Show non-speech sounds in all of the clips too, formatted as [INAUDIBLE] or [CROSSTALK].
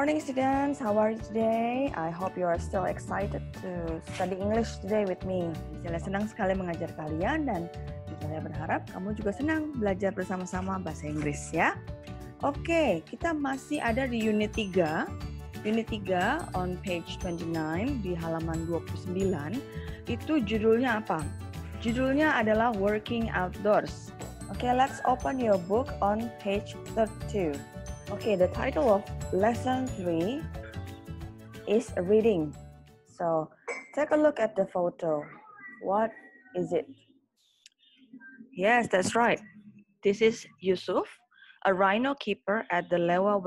morning, students. How are you today? I hope you are still excited to study English today with me. Saya senang sekali mengajar kalian dan saya berharap kamu juga senang belajar bersama-sama bahasa Inggris ya. Oke, kita masih ada di unit 3. Unit 3 on page 29 di halaman 29 itu judulnya apa? Judulnya adalah Working Outdoors. Oke, okay, let's open your book on page 32. Okay, the title of lesson three is reading. So take a look at the photo. What is it? Yes, that's right. This is Yusuf, a rhino keeper at the Lewa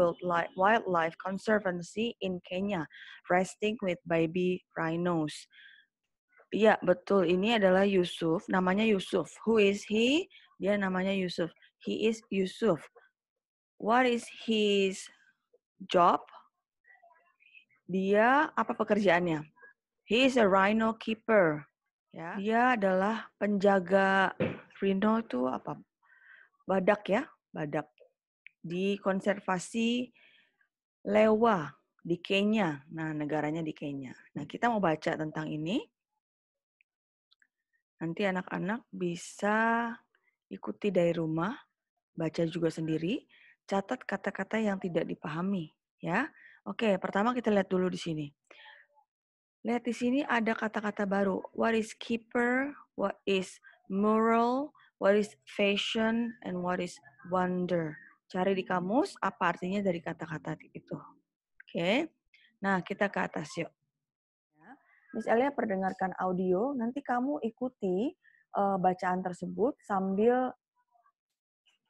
Wildlife Conservancy in Kenya, resting with baby rhinos. Yeah, betul. Ini adalah Yusuf. Namanya Yusuf. Who is he? Dia namanya Yusuf. He is Yusuf What is his job? Dia apa pekerjaannya? He is a rhino keeper. Ya. Dia adalah penjaga rhino itu apa? Badak ya, badak. Di konservasi lewa di Kenya. Nah, negaranya di Kenya. Nah, kita mau baca tentang ini. Nanti anak-anak bisa ikuti dari rumah, baca juga sendiri. Catat kata-kata yang tidak dipahami, ya. Oke, pertama kita lihat dulu di sini. Lihat di sini ada kata-kata baru. What is keeper? What is moral? What is fashion? And what is wonder? Cari di kamus apa artinya dari kata-kata itu. Oke. Nah, kita ke atas yuk. Misalnya perdengarkan audio, nanti kamu ikuti uh, bacaan tersebut sambil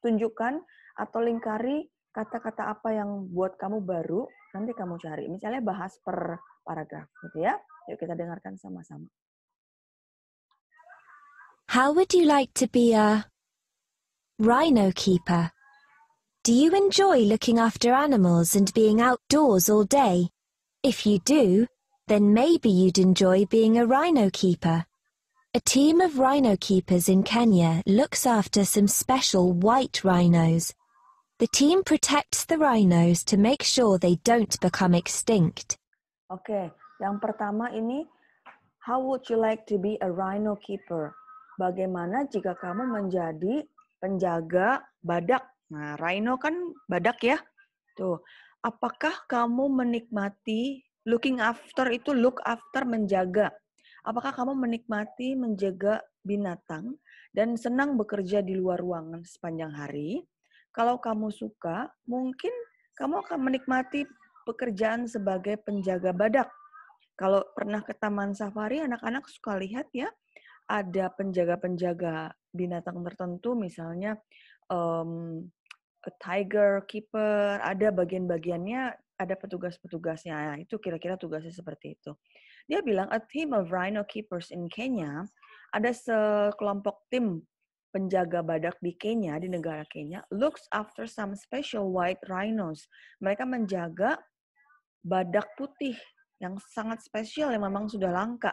tunjukkan atau lingkari kata-kata apa yang buat kamu baru, nanti kamu cari. Misalnya bahas per paragraf, gitu ya. Yuk kita dengarkan sama-sama. How would you like to be a rhino keeper? Do you enjoy looking after animals and being outdoors all day? If you do, then maybe you'd enjoy being a rhino keeper. A team of rhino keepers in Kenya looks after some special white rhinos The team protects the rhinos to make sure they don't become extinct. Oke, okay. yang pertama ini how would you like to be a rhino keeper? Bagaimana jika kamu menjadi penjaga badak? Nah, rhino kan badak ya. Tuh. Apakah kamu menikmati looking after itu look after menjaga? Apakah kamu menikmati menjaga binatang dan senang bekerja di luar ruangan sepanjang hari? kalau kamu suka, mungkin kamu akan menikmati pekerjaan sebagai penjaga badak. Kalau pernah ke taman safari, anak-anak suka lihat ya, ada penjaga-penjaga binatang tertentu, misalnya um, mmm, a tiger keeper, ada bagian-bagiannya, ada petugas-petugasnya. Nah, itu kira-kira tugasnya seperti itu. Dia bilang, a team of rhino keepers in Kenya, ada sekelompok tim penjaga badak di Kenya, di negara Kenya, looks after some special white rhinos. Mereka menjaga badak putih yang sangat spesial yang memang sudah langka.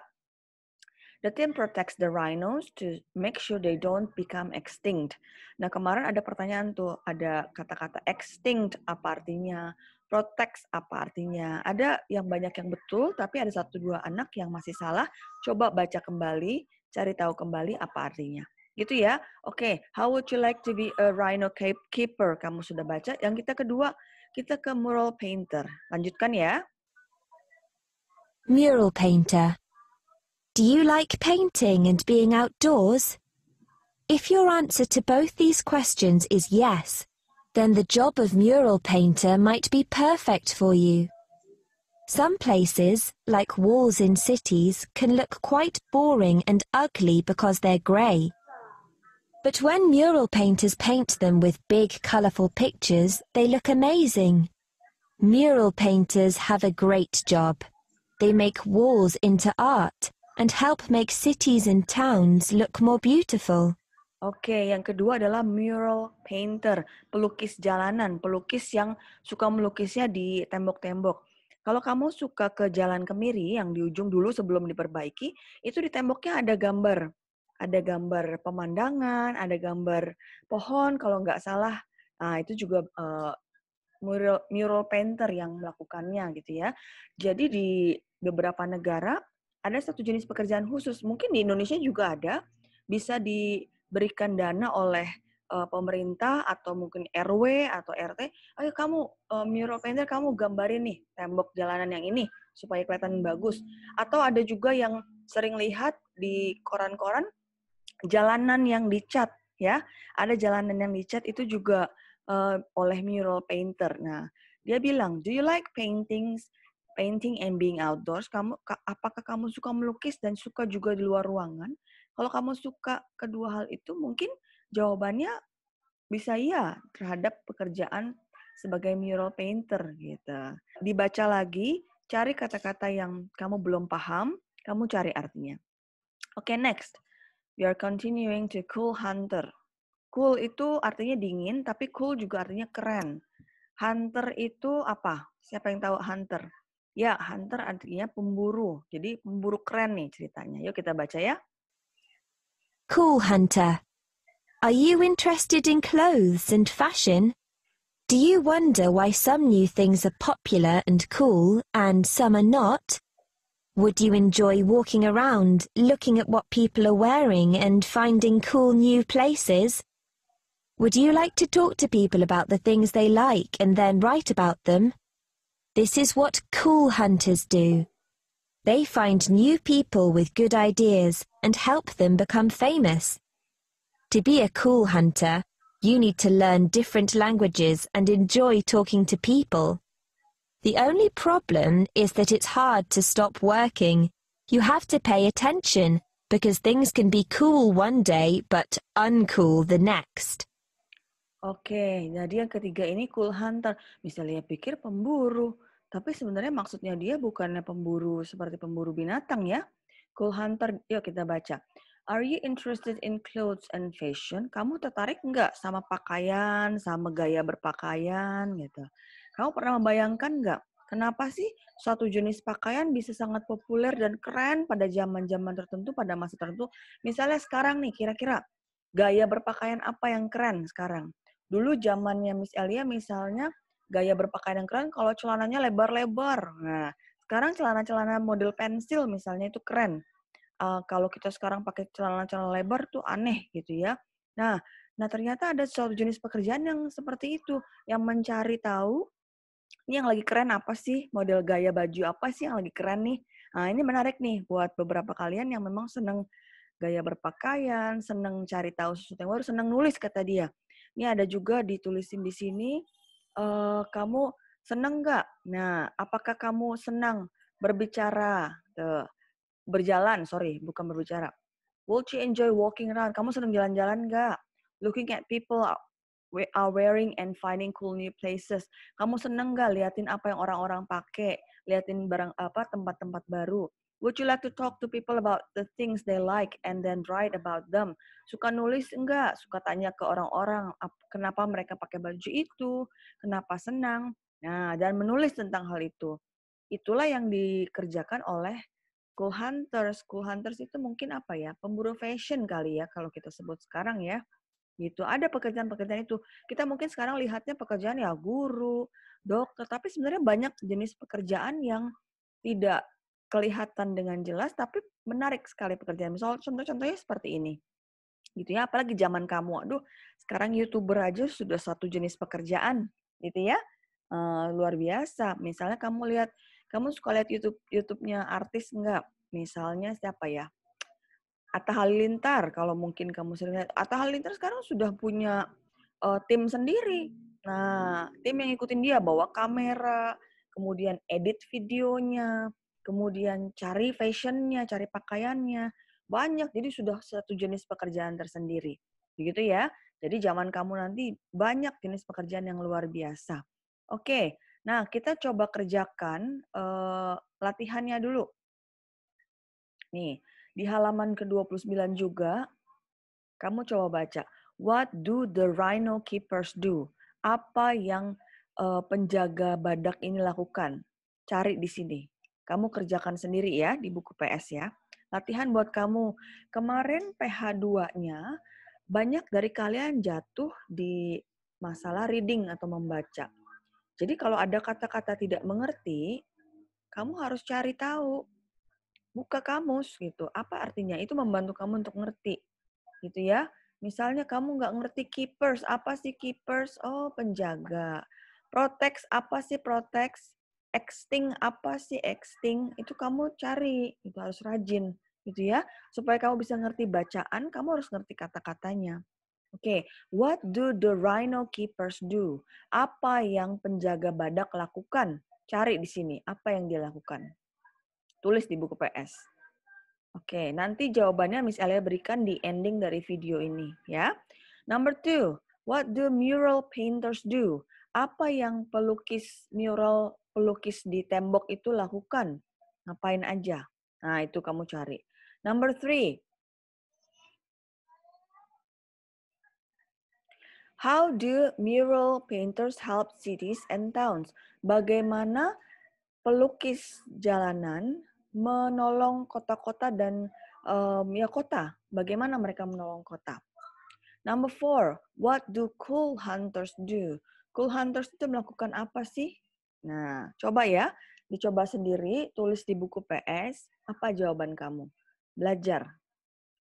The team protects the rhinos to make sure they don't become extinct. Nah, kemarin ada pertanyaan tuh, ada kata-kata extinct apa artinya, protects apa artinya. Ada yang banyak yang betul, tapi ada satu dua anak yang masih salah. Coba baca kembali, cari tahu kembali apa artinya. gitu ya. Oke, okay. how would you like to be a rhino keeper? Kamu sudah baca. Yang kita kedua, kita ke mural painter. Lanjutkan ya. Mural painter. Do you like painting and being outdoors? If your answer to both these questions is yes, then the job of mural painter might be perfect for you. Some places, like walls in cities, can look quite boring and ugly because they're grey. But when mural painters paint them with big colourful pictures, they look amazing. Mural painters have a great job. They make walls into art and help make cities and towns look more beautiful. Oke, okay, yang kedua adalah mural painter, pelukis jalanan, pelukis yang suka melukisnya di tembok-tembok. Kalau kamu suka ke Jalan Kemiri yang di ujung dulu sebelum diperbaiki, itu di temboknya ada gambar ada gambar pemandangan, ada gambar pohon kalau nggak salah. Nah, itu juga uh, mural, mural painter yang melakukannya gitu ya. Jadi di beberapa negara ada satu jenis pekerjaan khusus. Mungkin di Indonesia juga ada bisa diberikan dana oleh uh, pemerintah atau mungkin RW atau RT, ayo kamu uh, mural painter kamu gambarin nih tembok jalanan yang ini supaya kelihatan bagus. Atau ada juga yang sering lihat di koran-koran jalanan yang dicat ya. Ada jalanan yang dicat itu juga uh, oleh mural painter. Nah, dia bilang, "Do you like paintings, painting and being outdoors?" Kamu apakah kamu suka melukis dan suka juga di luar ruangan? Kalau kamu suka kedua hal itu, mungkin jawabannya bisa iya terhadap pekerjaan sebagai mural painter gitu. Dibaca lagi, cari kata-kata yang kamu belum paham, kamu cari artinya. Oke, okay, next. We are continuing to cool hunter. Cool itu artinya dingin, tapi cool juga artinya keren. Hunter itu apa? Siapa yang tahu hunter? Ya, hunter artinya pemburu. Jadi pemburu keren nih ceritanya. Yuk kita baca ya. Cool hunter. Are you interested in clothes and fashion? Do you wonder why some new things are popular and cool and some are not? Would you enjoy walking around, looking at what people are wearing and finding cool new places? Would you like to talk to people about the things they like and then write about them? This is what cool hunters do. They find new people with good ideas and help them become famous. To be a cool hunter, you need to learn different languages and enjoy talking to people. The only problem is that it's hard to stop working. You have to pay attention because things can be cool one day but uncool the next. Oke, okay, jadi yang ketiga ini cool hunter. Misalnya pikir pemburu, tapi sebenarnya maksudnya dia bukannya pemburu seperti pemburu binatang ya. Cool hunter, yuk kita baca. Are you interested in clothes and fashion? Kamu tertarik nggak sama pakaian, sama gaya berpakaian gitu? Kamu pernah membayangkan nggak Kenapa sih suatu jenis pakaian bisa sangat populer dan keren pada zaman-zaman tertentu, pada masa tertentu? Misalnya sekarang nih, kira-kira gaya berpakaian apa yang keren sekarang? Dulu zamannya Miss Elia misalnya gaya berpakaian yang keren kalau celananya lebar-lebar. Nah, sekarang celana-celana model pensil misalnya itu keren. Uh, kalau kita sekarang pakai celana-celana lebar tuh aneh gitu ya. Nah, nah ternyata ada suatu jenis pekerjaan yang seperti itu, yang mencari tahu ini yang lagi keren apa sih model gaya baju apa sih yang lagi keren nih nah ini menarik nih buat beberapa kalian yang memang seneng gaya berpakaian seneng cari tahu sesuatu yang baru seneng nulis kata dia ini ada juga ditulisin di sini e, kamu seneng nggak nah apakah kamu senang berbicara Tuh. Gitu. berjalan sorry bukan berbicara Would you enjoy walking around? Kamu senang jalan-jalan nggak? Looking at people we are wearing and finding cool new places. Kamu seneng gak liatin apa yang orang-orang pakai, liatin barang apa tempat-tempat baru. Would you like to talk to people about the things they like and then write about them? Suka nulis enggak? Suka tanya ke orang-orang kenapa mereka pakai baju itu, kenapa senang. Nah, dan menulis tentang hal itu. Itulah yang dikerjakan oleh cool hunters. Cool hunters itu mungkin apa ya? Pemburu fashion kali ya kalau kita sebut sekarang ya gitu. Ada pekerjaan-pekerjaan itu. Kita mungkin sekarang lihatnya pekerjaan ya guru, dokter, tapi sebenarnya banyak jenis pekerjaan yang tidak kelihatan dengan jelas tapi menarik sekali pekerjaan. Misal contoh-contohnya seperti ini. Gitu ya, apalagi zaman kamu. Aduh, sekarang YouTuber aja sudah satu jenis pekerjaan, gitu ya. Uh, luar biasa. Misalnya kamu lihat kamu suka lihat YouTube YouTube-nya artis enggak? Misalnya siapa ya? Atta Halilintar kalau mungkin kamu sering lihat Atta Halilintar sekarang sudah punya uh, tim sendiri. Nah, tim yang ikutin dia bawa kamera, kemudian edit videonya, kemudian cari fashionnya, cari pakaiannya, banyak. Jadi sudah satu jenis pekerjaan tersendiri, begitu ya. Jadi zaman kamu nanti banyak jenis pekerjaan yang luar biasa. Oke, nah kita coba kerjakan uh, latihannya dulu. Nih, di halaman ke-29 juga, kamu coba baca. What do the rhino keepers do? Apa yang uh, penjaga badak ini lakukan? Cari di sini. Kamu kerjakan sendiri ya di buku PS ya. Latihan buat kamu. Kemarin PH2-nya banyak dari kalian jatuh di masalah reading atau membaca. Jadi kalau ada kata-kata tidak mengerti, kamu harus cari tahu buka kamus gitu. Apa artinya? Itu membantu kamu untuk ngerti gitu ya. Misalnya kamu nggak ngerti keepers, apa sih keepers? Oh, penjaga. proteks apa sih proteks Exting, apa sih exting? Itu kamu cari, itu harus rajin gitu ya. Supaya kamu bisa ngerti bacaan, kamu harus ngerti kata-katanya. Oke, okay. what do the rhino keepers do? Apa yang penjaga badak lakukan? Cari di sini, apa yang dia lakukan. Tulis di buku PS. Oke, nanti jawabannya Miss Elia berikan di ending dari video ini ya. Number two, what do mural painters do? Apa yang pelukis mural pelukis di tembok itu lakukan? Ngapain aja? Nah, itu kamu cari. Number three, How do mural painters help cities and towns? Bagaimana pelukis jalanan menolong kota-kota dan um, ya kota. Bagaimana mereka menolong kota? Number four, what do cool hunters do? Cool hunters itu melakukan apa sih? Nah, coba ya, dicoba sendiri, tulis di buku PS, apa jawaban kamu? Belajar.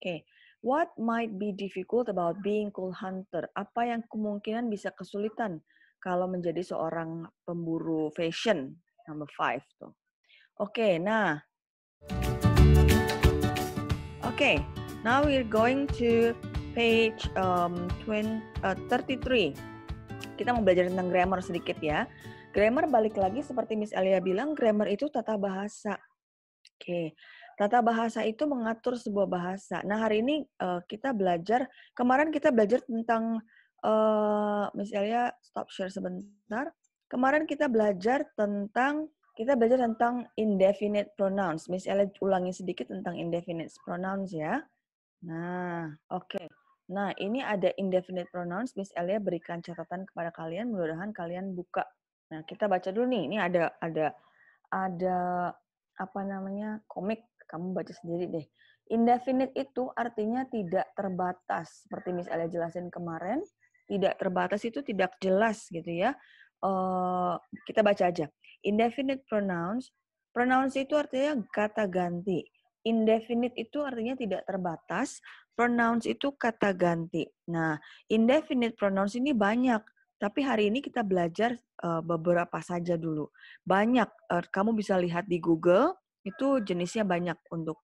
Oke, okay. what might be difficult about being cool hunter? Apa yang kemungkinan bisa kesulitan kalau menjadi seorang pemburu fashion? Number five tuh. Oke, okay, nah Okay, now we're going to page um, 20, uh, 33. Kita mau belajar tentang grammar sedikit ya. Grammar balik lagi seperti Miss Elia bilang, grammar itu tata bahasa. Oke, okay. tata bahasa itu mengatur sebuah bahasa. Nah hari ini uh, kita belajar, kemarin kita belajar tentang, uh, Miss Alia stop share sebentar. Kemarin kita belajar tentang kita belajar tentang indefinite pronouns. Miss Ella ulangi sedikit tentang indefinite pronouns ya. Nah, oke. Okay. Nah, ini ada indefinite pronouns. Miss Elia berikan catatan kepada kalian. Mudah-mudahan kalian buka. Nah, kita baca dulu nih. Ini ada ada ada apa namanya komik. Kamu baca sendiri deh. Indefinite itu artinya tidak terbatas. Seperti Miss Elia jelasin kemarin, tidak terbatas itu tidak jelas gitu ya. Eh, kita baca aja. Indefinite pronouns. Pronouns itu artinya kata ganti. Indefinite itu artinya tidak terbatas. Pronouns itu kata ganti. Nah, indefinite pronouns ini banyak. Tapi hari ini kita belajar eh, beberapa saja dulu. Banyak. Eh, kamu bisa lihat di Google. Itu jenisnya banyak untuk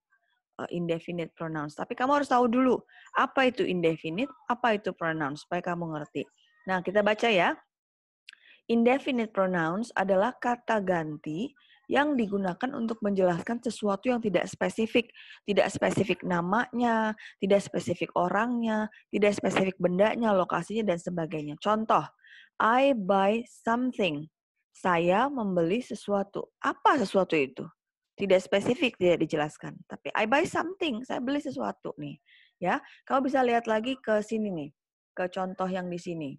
indefinite pronouns. Tapi kamu harus tahu dulu apa itu indefinite, apa itu pronouns supaya kamu ngerti. Nah, kita baca ya. Indefinite pronouns adalah kata ganti yang digunakan untuk menjelaskan sesuatu yang tidak spesifik, tidak spesifik namanya, tidak spesifik orangnya, tidak spesifik bendanya, lokasinya dan sebagainya. Contoh, I buy something. Saya membeli sesuatu. Apa sesuatu itu? Tidak spesifik, tidak dijelaskan. Tapi I buy something, saya beli sesuatu nih. Ya, kau bisa lihat lagi ke sini nih, ke contoh yang di sini.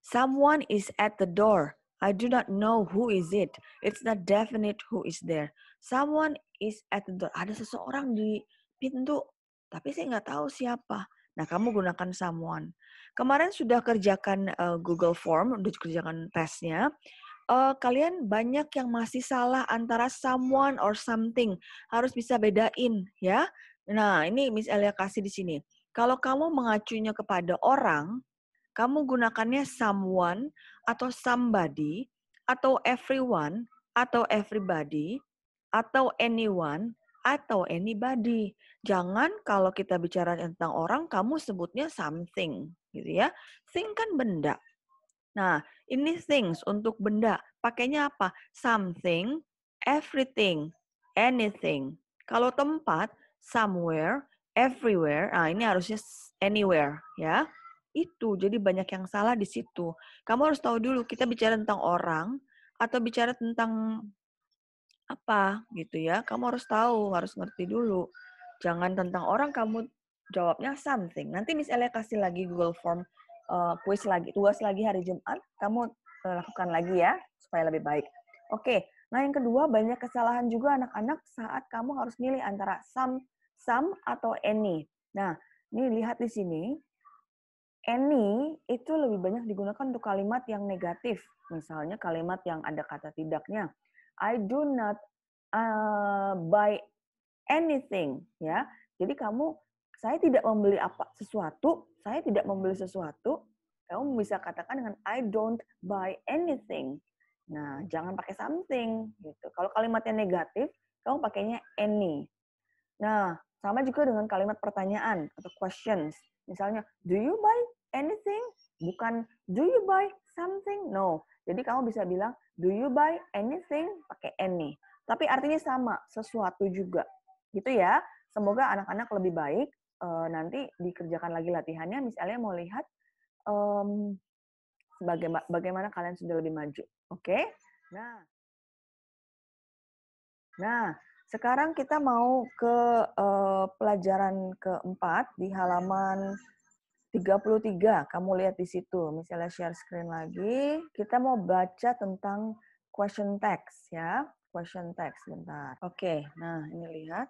Someone is at the door. I do not know who is it. It's not definite who is there. Someone is at the door. Ada seseorang di pintu, tapi saya nggak tahu siapa. Nah, kamu gunakan someone. Kemarin sudah kerjakan uh, Google Form, sudah kerjakan tesnya. Uh, kalian banyak yang masih salah antara someone or something. Harus bisa bedain, ya. Nah, ini Miss Elia kasih di sini. Kalau kamu mengacunya kepada orang, kamu gunakannya someone atau somebody atau everyone atau everybody atau anyone atau anybody. Jangan kalau kita bicara tentang orang kamu sebutnya something gitu ya. Thing kan benda. Nah, ini things untuk benda. Pakainya apa? Something, everything, anything. Kalau tempat, somewhere, everywhere. Nah, ini harusnya anywhere ya. Itu, jadi banyak yang salah di situ. Kamu harus tahu dulu, kita bicara tentang orang, atau bicara tentang apa gitu ya. Kamu harus tahu, harus ngerti dulu. Jangan tentang orang kamu jawabnya something. Nanti Miss Ella kasih lagi Google Form uh, eh, quiz lagi, tugas lagi hari Jumat, kamu uh, lakukan lagi ya supaya lebih baik. Oke, okay. nah yang kedua banyak kesalahan juga anak-anak saat kamu harus milih antara some, some atau any. Nah, ini lihat di sini any itu lebih banyak digunakan untuk kalimat yang negatif. Misalnya kalimat yang ada kata tidaknya. I do not uh, buy anything, ya. Jadi kamu saya tidak membeli apa sesuatu, saya tidak membeli sesuatu. Kamu bisa katakan dengan I don't buy anything. Nah, jangan pakai something gitu. Kalau kalimatnya negatif, kamu pakainya any. Nah, sama juga dengan kalimat pertanyaan atau questions. Misalnya, do you buy anything? Bukan do you buy something? No. Jadi kamu bisa bilang do you buy anything pakai any. Tapi artinya sama, sesuatu juga. Gitu ya. Semoga anak-anak lebih baik uh, nanti dikerjakan lagi latihannya misalnya mau lihat um, bagaimana, bagaimana kalian sudah lebih maju. Oke? Okay? Nah. Nah, sekarang kita mau ke uh, pelajaran keempat di halaman 33, kamu lihat di situ. Misalnya share screen lagi, kita mau baca tentang question text ya. Question text, bentar. Oke, nah ini lihat.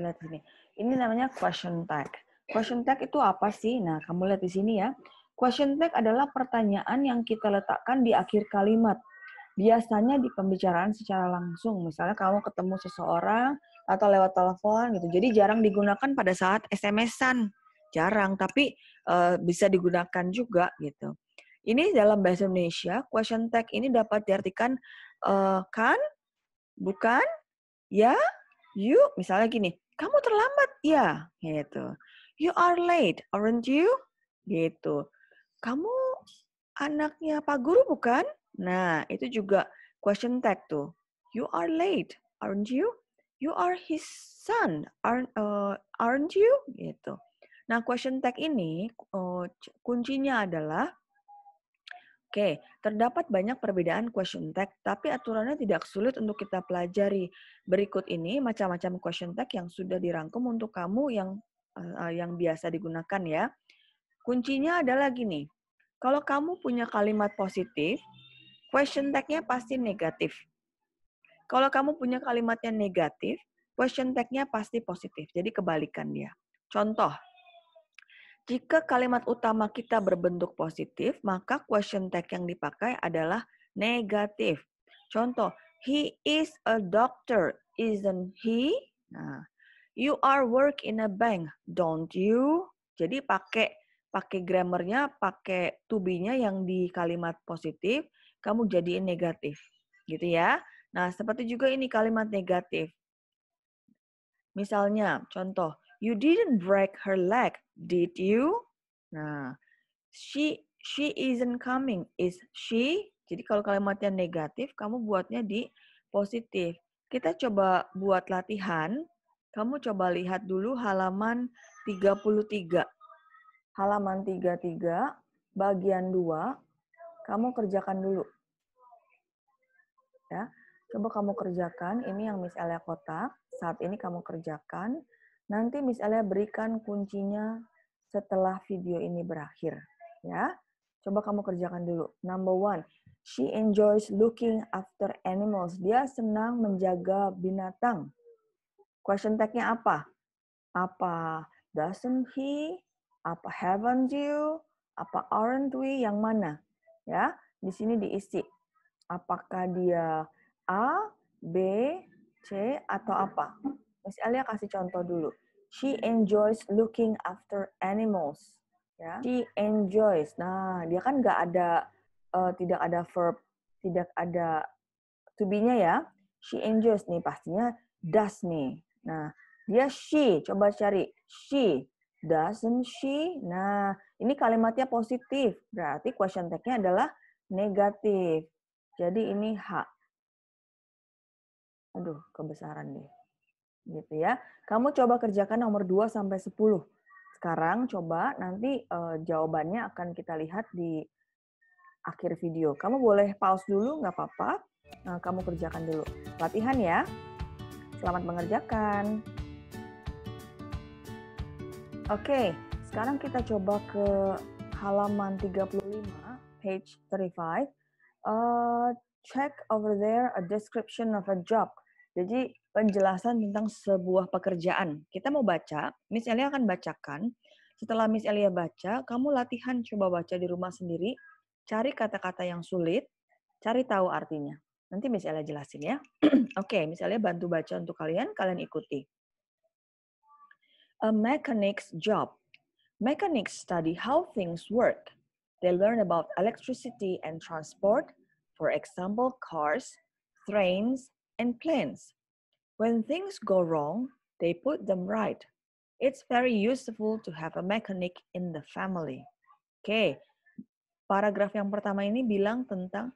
Lihat sini. Ini namanya question tag. Question tag itu apa sih? Nah, kamu lihat di sini ya. Question tag adalah pertanyaan yang kita letakkan di akhir kalimat. Biasanya di pembicaraan secara langsung. Misalnya kamu ketemu seseorang atau lewat telepon gitu. Jadi jarang digunakan pada saat SMS-an jarang tapi uh, bisa digunakan juga gitu. Ini dalam bahasa Indonesia, question tag ini dapat diartikan uh, kan, bukan, ya, Yuk misalnya gini, kamu terlambat ya, gitu. You are late, aren't you? Gitu. Kamu anaknya Pak Guru bukan? Nah, itu juga question tag tuh. You are late, aren't you? You are his son, aren't, uh, aren't you? Gitu. Nah, question tag ini uh, kuncinya adalah Oke, okay, terdapat banyak perbedaan question tag, tapi aturannya tidak sulit untuk kita pelajari. Berikut ini macam-macam question tag yang sudah dirangkum untuk kamu yang uh, yang biasa digunakan ya. Kuncinya adalah gini. Kalau kamu punya kalimat positif, question tag-nya pasti negatif. Kalau kamu punya kalimatnya negatif, question tag-nya pasti positif. Jadi kebalikan dia. Contoh, jika kalimat utama kita berbentuk positif, maka question tag yang dipakai adalah negatif. Contoh, he is a doctor, isn't he? Nah, you are work in a bank, don't you? Jadi pakai pakai grammarnya, pakai to be-nya yang di kalimat positif, kamu jadiin negatif. Gitu ya. Nah, seperti juga ini kalimat negatif. Misalnya, contoh, You didn't break her leg, did you? Nah, she she isn't coming. Is she? Jadi kalau kalimatnya negatif, kamu buatnya di positif. Kita coba buat latihan. Kamu coba lihat dulu halaman 33. Halaman 33 bagian 2 kamu kerjakan dulu. Ya. Coba kamu kerjakan ini yang Miss Elia kotak. Saat ini kamu kerjakan Nanti misalnya berikan kuncinya setelah video ini berakhir, ya. Coba kamu kerjakan dulu. Number one, she enjoys looking after animals. Dia senang menjaga binatang. Question tag-nya apa? Apa doesn't he? Apa haven't you? Apa aren't we? Yang mana? Ya, di sini diisi. Apakah dia A, B, C, atau apa? Miss Alia kasih contoh dulu. She hmm. enjoys looking after animals. Ya. She enjoys. Nah, dia kan nggak ada uh, tidak ada verb, tidak ada to be-nya ya. She enjoys nih pastinya does nih. Nah, dia she, coba cari she. Doesn't she? Nah, ini kalimatnya positif. Berarti question tag-nya adalah negatif. Jadi ini H. Aduh, kebesaran deh gitu ya. Kamu coba kerjakan nomor 2 sampai 10. Sekarang coba nanti uh, jawabannya akan kita lihat di akhir video. Kamu boleh pause dulu, nggak apa-apa. Nah, kamu kerjakan dulu. Latihan ya. Selamat mengerjakan. Oke, sekarang kita coba ke halaman 35, page 35. Uh, eh, check over there a description of a job. Jadi, penjelasan tentang sebuah pekerjaan. Kita mau baca, Miss Elia akan bacakan. Setelah Miss Elia baca, kamu latihan coba baca di rumah sendiri, cari kata-kata yang sulit, cari tahu artinya. Nanti Miss Elia jelasin ya. [CLEARS THROAT] Oke, okay, Miss Elia bantu baca untuk kalian, kalian ikuti. A mechanic's job. Mechanics study how things work. They learn about electricity and transport, for example, cars, trains, and planes. When things go wrong, they put them right. It's very useful to have a mechanic in the family. Oke, okay. paragraf yang pertama ini bilang tentang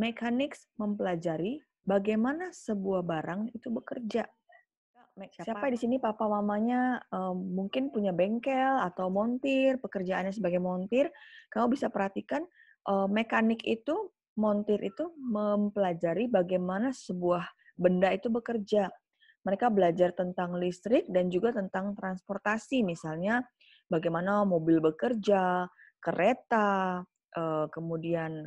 mechanics mempelajari bagaimana sebuah barang itu bekerja. Siapa, Siapa di sini papa mamanya um, mungkin punya bengkel atau montir, pekerjaannya sebagai montir, kamu bisa perhatikan uh, mekanik itu, montir itu mempelajari bagaimana sebuah benda itu bekerja mereka belajar tentang listrik dan juga tentang transportasi, misalnya bagaimana mobil bekerja, kereta, eh, kemudian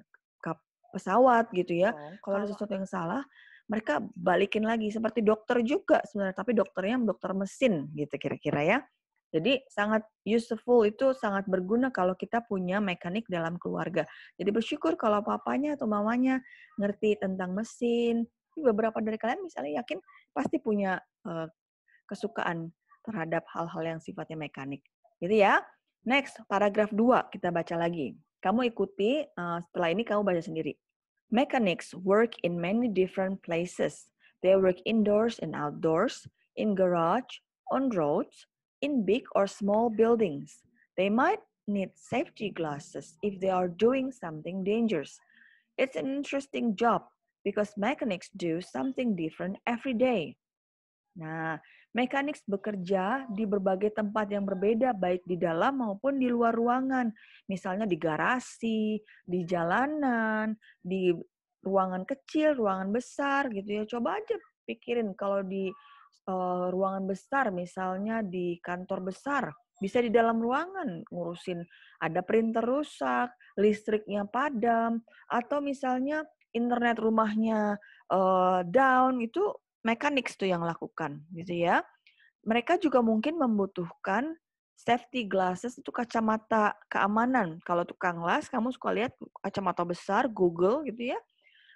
pesawat gitu ya. Oh, kalau ada sesuatu yang salah, mereka balikin lagi seperti dokter juga sebenarnya, tapi dokternya dokter mesin gitu kira-kira ya. Jadi sangat useful itu sangat berguna kalau kita punya mekanik dalam keluarga. Jadi bersyukur kalau papanya atau mamanya ngerti tentang mesin. Beberapa dari kalian misalnya yakin pasti punya uh, kesukaan terhadap hal-hal yang sifatnya mekanik. Gitu ya. Next, paragraf 2 kita baca lagi. Kamu ikuti, uh, setelah ini kamu baca sendiri. Mechanics work in many different places. They work indoors and outdoors, in garage, on roads, in big or small buildings. They might need safety glasses if they are doing something dangerous. It's an interesting job because mechanics do something different every day. Nah, mechanics bekerja di berbagai tempat yang berbeda, baik di dalam maupun di luar ruangan. Misalnya di garasi, di jalanan, di ruangan kecil, ruangan besar gitu ya. Coba aja pikirin kalau di uh, ruangan besar, misalnya di kantor besar, bisa di dalam ruangan ngurusin ada printer rusak, listriknya padam, atau misalnya internet rumahnya uh, down itu mekanik itu yang lakukan gitu ya. Mereka juga mungkin membutuhkan safety glasses itu kacamata keamanan. Kalau tukang las kamu suka lihat kacamata besar Google gitu ya.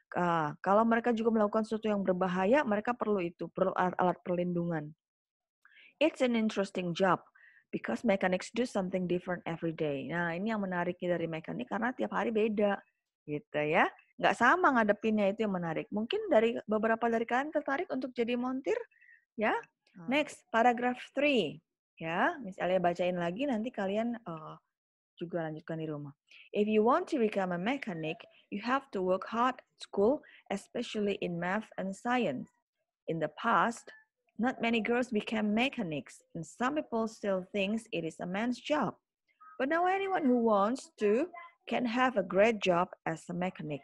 Uh, kalau mereka juga melakukan sesuatu yang berbahaya, mereka perlu itu, perlu alat, alat perlindungan. It's an interesting job because mechanics do something different every day. Nah, ini yang menariknya dari mekanik karena tiap hari beda gitu ya nggak sama ngadepinnya itu yang menarik. Mungkin dari beberapa dari kalian tertarik untuk jadi montir, ya. Ah. Next, paragraph 3. Ya, misalnya bacain lagi nanti kalian uh, juga lanjutkan di rumah. If you want to become a mechanic, you have to work hard at school, especially in math and science. In the past, not many girls became mechanics, and some people still think it is a man's job. But now anyone who wants to can have a great job as a mechanic.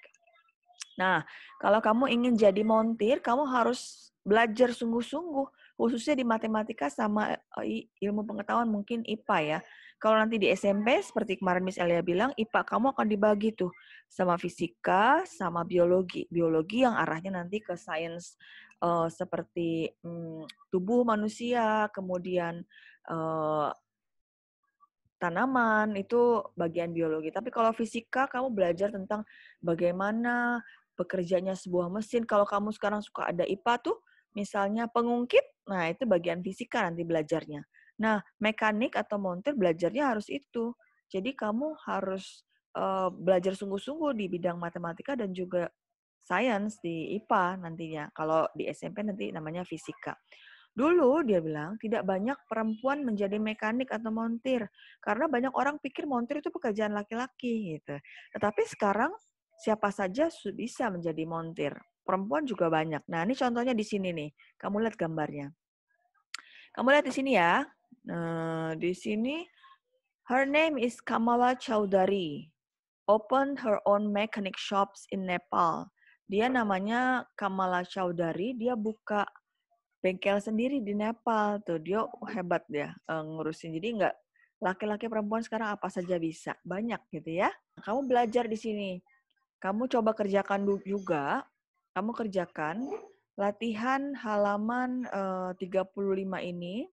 Nah, kalau kamu ingin jadi montir, kamu harus belajar sungguh-sungguh, khususnya di matematika sama eh, ilmu pengetahuan mungkin IPA ya. Kalau nanti di SMP, seperti kemarin Miss Elia bilang, IPA kamu akan dibagi tuh sama fisika, sama biologi. Biologi yang arahnya nanti ke sains uh, seperti um, tubuh manusia, kemudian uh, tanaman itu bagian biologi. Tapi kalau fisika kamu belajar tentang bagaimana bekerjanya sebuah mesin. Kalau kamu sekarang suka ada IPA tuh, misalnya pengungkit, nah itu bagian fisika nanti belajarnya. Nah, mekanik atau montir belajarnya harus itu. Jadi kamu harus uh, belajar sungguh-sungguh di bidang matematika dan juga sains di IPA nantinya. Kalau di SMP nanti namanya fisika. Dulu dia bilang tidak banyak perempuan menjadi mekanik atau montir karena banyak orang pikir montir itu pekerjaan laki-laki gitu. Tetapi sekarang siapa saja bisa menjadi montir. Perempuan juga banyak. Nah, ini contohnya di sini nih. Kamu lihat gambarnya. Kamu lihat di sini ya. Nah, di sini her name is Kamala Chaudhary. Open her own mechanic shops in Nepal. Dia namanya Kamala Chaudhary. dia buka bengkel sendiri di Nepal tuh. Dia hebat ya ngurusin. Jadi enggak laki-laki perempuan sekarang apa saja bisa. Banyak gitu ya. Kamu belajar di sini kamu coba kerjakan juga, kamu kerjakan latihan halaman eh, uh, 35 ini,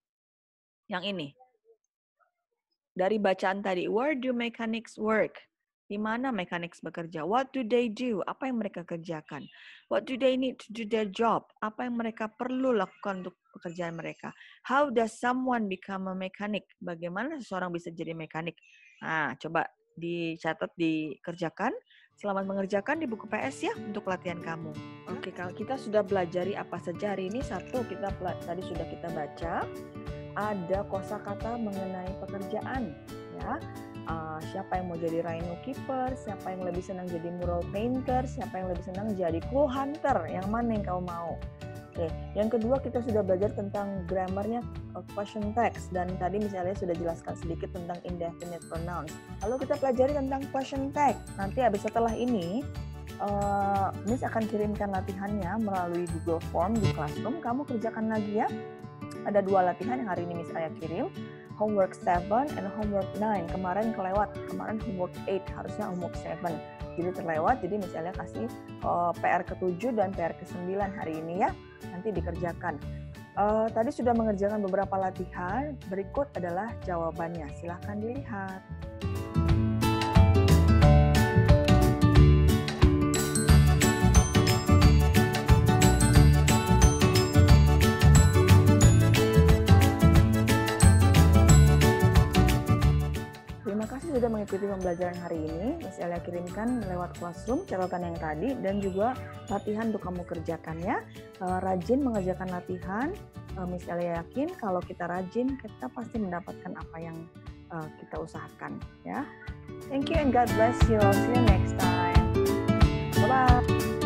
yang ini. Dari bacaan tadi, where do mechanics work? Di mana mechanics bekerja? What do they do? Apa yang mereka kerjakan? What do they need to do their job? Apa yang mereka perlu lakukan untuk pekerjaan mereka? How does someone become a mechanic? Bagaimana seseorang bisa jadi mekanik? Nah, coba dicatat, dikerjakan. Selamat mengerjakan di buku PS ya untuk latihan kamu. Oke, kalau kita sudah belajari apa saja hari ini satu kita tadi sudah kita baca ada kosakata mengenai pekerjaan ya. Uh, siapa yang mau jadi rhino keeper, siapa yang lebih senang jadi mural painter, siapa yang lebih senang jadi clue hunter, yang mana yang kau mau. Oke, yang kedua kita sudah belajar tentang grammarnya question text dan tadi misalnya sudah jelaskan sedikit tentang indefinite pronouns. Lalu kita pelajari tentang question text. Nanti habis setelah ini uh, Miss akan kirimkan latihannya melalui Google Form di Classroom. Kamu kerjakan lagi ya. Ada dua latihan yang hari ini Miss Aya kirim. Homework 7 and homework 9. Kemarin kelewat, kemarin homework 8, harusnya homework 7 jadi terlewat jadi misalnya kasih uh, eh, PR ke-7 dan PR ke-9 hari ini ya nanti dikerjakan. Uh, tadi sudah mengerjakan beberapa latihan, berikut adalah jawabannya. Silahkan dilihat. sudah mengikuti pembelajaran hari ini. Miss Elia kirimkan lewat classroom catatan yang tadi dan juga latihan untuk kamu kerjakan ya. Eh, rajin mengerjakan latihan. Eh, Miss Elia yakin kalau kita rajin, kita pasti mendapatkan apa yang eh, kita usahakan ya. Thank you and God bless you. See you next time. Bye-bye.